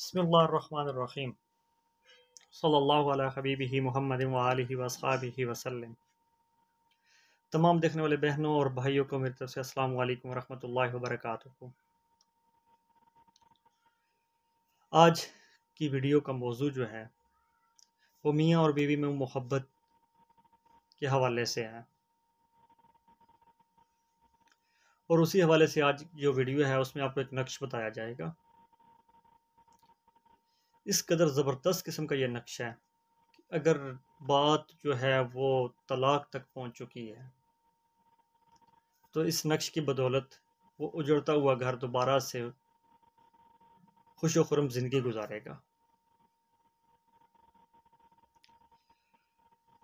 बसमीम सल्ला हबीबी मोहम्मद वसाबी वसलम तमाम देखने वाले बहनों और भाइयों को मेरी तरफ से असलम वालेकुम रहमतुल्लाहि आज की वीडियो का मौजू जो है वो मियाँ और बीवी में मोहब्बत के हवाले से है और उसी हवाले से आज जो वीडियो है उसमें आपको एक नक्श बताया जाएगा इस कदर ज़बरदस्त किस्म का यह नक्शा है अगर बात जो है वो तलाक तक पहुंच चुकी है तो इस नक्श की बदौलत वो उजड़ता हुआ घर दोबारा से खुश खुरम ज़िंदगी गुजारेगा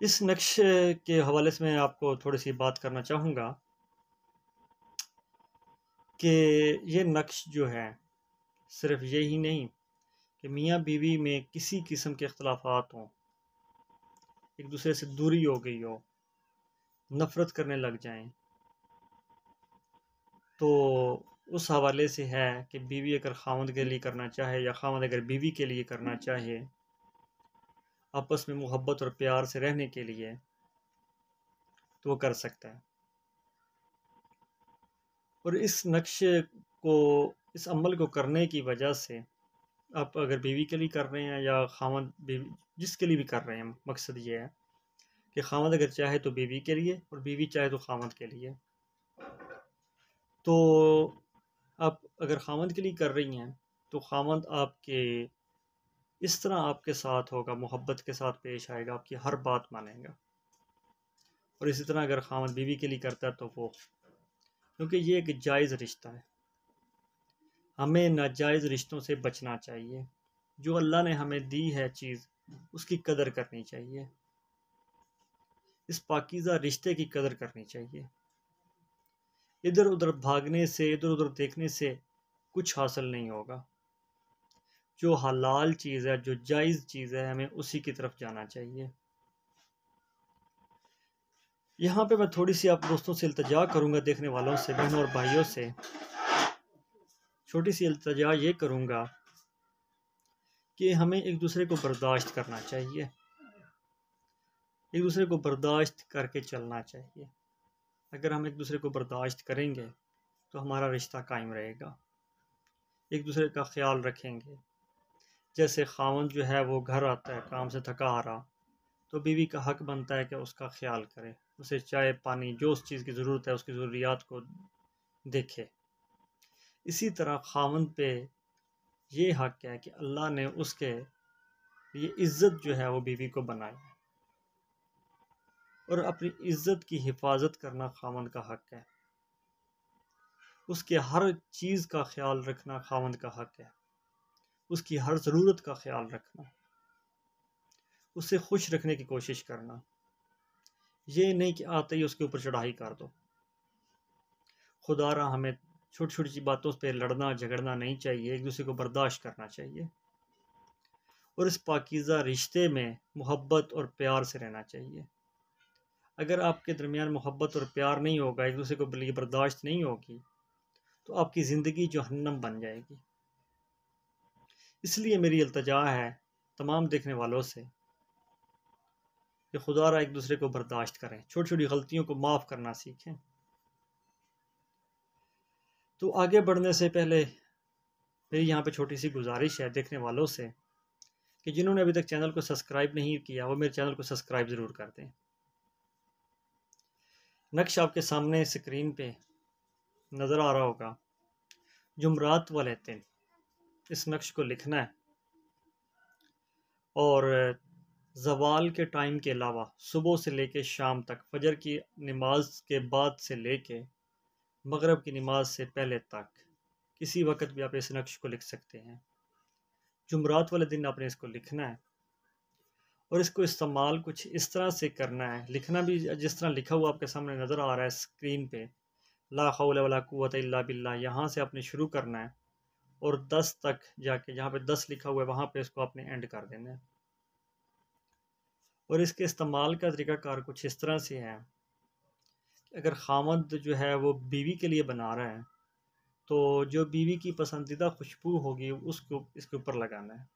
इस नक्श के हवाले से मैं आपको थोड़ी सी बात करना चाहूँगा कि ये नक्श जो है सिर्फ यही नहीं कि मियाँ बीवी में किसी किस्म के अख्तलाफात हों एक दूसरे से दूरी हो गई हो नफ़रत करने लग जाएं तो उस हवाले से है कि बीवी अगर खामद के लिए करना चाहे या खामद अगर बीवी के लिए करना चाहे आपस में मोहब्बत और प्यार से रहने के लिए तो वो कर सकता है और इस नक्शे को इस अमल को करने की वजह से आप अगर बीवी के लिए कर रहे हैं या खामद बीवी जिसके लिए भी कर रहे हैं मकसद ये है कि खामद अगर चाहे तो बीवी के लिए और बीवी चाहे तो खामद के लिए तो आप अगर खामद के लिए कर रही हैं तो खामद आपके इस तरह आपके साथ होगा मोहब्बत के साथ पेश आएगा आपकी हर बात मानेगा और इसी तरह अगर खामद बीवी के लिए करता है तो वो क्योंकि ये एक जायज़ रिश्ता है हमें नाजायज़ रिश्तों से बचना चाहिए जो अल्लाह ने हमें दी है चीज़ उसकी कदर करनी चाहिए इस पाकिज़ा रिश्ते की कदर करनी चाहिए इधर उधर भागने से इधर उधर देखने से कुछ हासिल नहीं होगा जो हलाल चीज़ है जो जायज़ चीज़ है हमें उसी की तरफ जाना चाहिए यहाँ पे मैं थोड़ी सी आप दोस्तों से इल्तजा करूँगा देखने वालों से बहनों और भाइयों से छोटी सी अल्तजा ये करूँगा कि हमें एक दूसरे को बर्दाश्त करना चाहिए एक दूसरे को बर्दाश्त करके चलना चाहिए अगर हम एक दूसरे को बर्दाश्त करेंगे तो हमारा रिश्ता कायम रहेगा एक दूसरे का ख्याल रखेंगे जैसे खावन जो है वो घर आता है काम से थका हारा तो बीवी का हक बनता है कि उसका ख्याल करे उसे चाय पानी जो उस चीज़ की ज़रूरत है उसकी ज़रूरियात को देखे इसी तरह खावंद पे ये हक है कि अल्लाह ने उसके लिए इज़्ज़त जो है वो बीवी को बनाई और अपनी इज़्ज़त की हिफाजत करना खावंद का हक है उसके हर चीज़ का ख्याल रखना खावंद का हक है उसकी हर ज़रूरत का ख्याल रखना उसे खुश रखने की कोशिश करना ये नहीं कि आते ही उसके ऊपर चढ़ाई कर दो खुदा रहा हमें छोटी छोटी सी बातों पर लड़ना झगड़ना नहीं चाहिए एक दूसरे को बर्दाश्त करना चाहिए और इस पाकिज़ा रिश्ते में मोहब्बत और प्यार से रहना चाहिए अगर आपके दरमियान मोहब्बत और प्यार नहीं होगा एक दूसरे को बल्कि बर्दाश्त नहीं होगी तो आपकी ज़िंदगी जहन्नम बन जाएगी इसलिए मेरी अल्तजा है तमाम देखने वालों से कि खुदा एक दूसरे को बर्दाश्त करें छोटी छोटी गलतियों को माफ़ करना सीखें तो आगे बढ़ने से पहले मेरी यहाँ पे छोटी सी गुजारिश है देखने वालों से कि जिन्होंने अभी तक चैनल को सब्सक्राइब नहीं किया वो मेरे चैनल को सब्सक्राइब ज़रूर कर दें नक्श आपके सामने स्क्रीन पे नज़र आ रहा होगा जुमरात वाले दिन इस नक्श को लिखना है और जवाल के टाइम के अलावा सुबह से लेके शाम तक फजर की नमाज के बाद से लेके मगरब की नमाज से पहले तक किसी वक्त भी आप इस नक्श को लिख सकते हैं जुमरात वाले दिन आपने इसको लिखना है और इसको इस्तेमाल कुछ इस तरह से करना है लिखना भी जिस तरह लिखा हुआ आपके सामने नज़र आ रहा है स्क्रीन पे ला वाला कुत बिल्ला यहाँ से आपने शुरू करना है और दस तक जाके जहाँ पे दस लिखा हुआ है वहाँ पे इसको आपने एंड कर देना है और इसके इस्तेमाल का तरीक़ाकार कुछ इस तरह से है अगर खामद जो है वो बीवी के लिए बना रहा है तो जो बीवी की पसंदीदा खुशबू होगी उसको इसके ऊपर लगाना है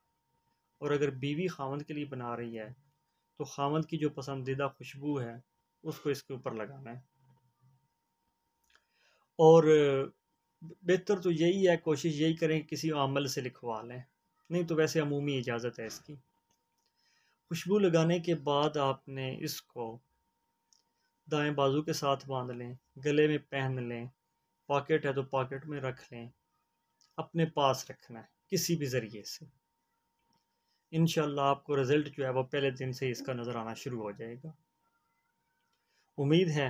और अगर बीवी खामद के लिए बना रही है तो खामद की जो पसंदीदा खुशबू है उसको इसके ऊपर लगाना है और बेहतर तो यही है कोशिश यही करें कि किसी अमल से लिखवा लें नहीं तो वैसे अमूमी इजाज़त है इसकी खुशबू लगाने के बाद आपने इसको दाएं बाजू के साथ बांध लें गले में पहन लें पॉकेट है तो पॉकेट में रख लें अपने पास रखना है किसी भी ज़रिए से इन आपको रिज़ल्ट जो है वो पहले दिन से इसका नज़र आना शुरू हो जाएगा उम्मीद है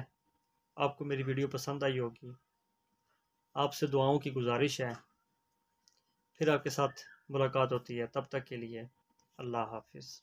आपको मेरी वीडियो पसंद आई होगी आपसे दुआओं की गुजारिश है फिर आपके साथ मुलाकात होती है तब तक के लिए अल्लाह हाफिज़